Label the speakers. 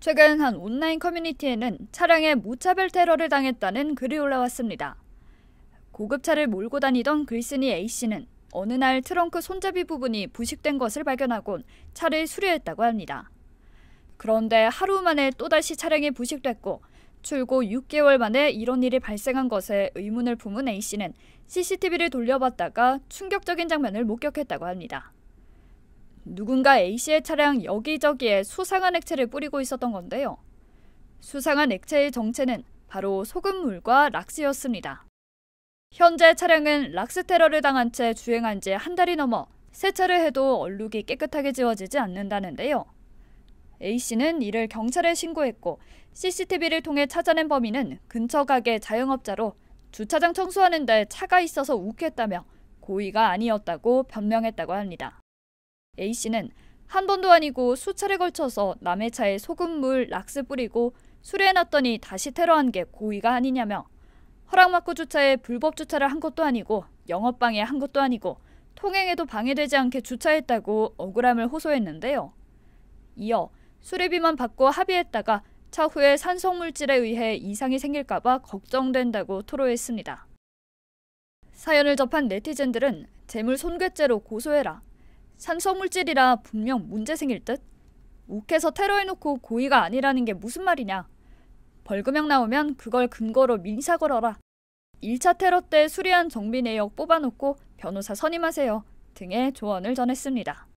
Speaker 1: 최근 한 온라인 커뮤니티에는 차량에 무차별 테러를 당했다는 글이 올라왔습니다. 고급차를 몰고 다니던 글쓴이 A씨는 어느 날 트렁크 손잡이 부분이 부식된 것을 발견하곤 차를 수리했다고 합니다. 그런데 하루 만에 또다시 차량이 부식됐고 출고 6개월 만에 이런 일이 발생한 것에 의문을 품은 A씨는 CCTV를 돌려봤다가 충격적인 장면을 목격했다고 합니다. 누군가 A씨의 차량 여기저기에 수상한 액체를 뿌리고 있었던 건데요. 수상한 액체의 정체는 바로 소금물과 락스였습니다. 현재 차량은 락스 테러를 당한 채 주행한 지 한 달이 넘어 세차를 해도 얼룩이 깨끗하게 지워지지 않는다는데요. A씨는 이를 경찰에 신고했고 CCTV를 통해 찾아낸 범인은 근처 가게 자영업자로 주차장 청소하는데 차가 있어서 욱했다며 고의가 아니었다고 변명했다고 합니다. A씨는 한 번도 아니고 수차례 걸쳐서 남의 차에 소금물, 락스 뿌리고 수리해놨더니 다시 테러한 게 고의가 아니냐며 허락받고 주차에 불법 주차를 한 것도 아니고 영업방해 한 것도 아니고 통행에도 방해되지 않게 주차했다고 억울함을 호소했는데요. 이어 수리비만 받고 합의했다가 차후에 산성물질에 의해 이상이 생길까봐 걱정된다고 토로했습니다. 사연을 접한 네티즌들은 재물 손괴죄로 고소해라, 산소물질이라 분명 문제 생길 듯? 욱해서 테러해놓고 고의가 아니라는 게 무슨 말이냐? 벌금형 나오면 그걸 근거로 민사 걸어라. 1차 테러 때 수리한 정비 내역 뽑아놓고 변호사 선임하세요 등의 조언을 전했습니다.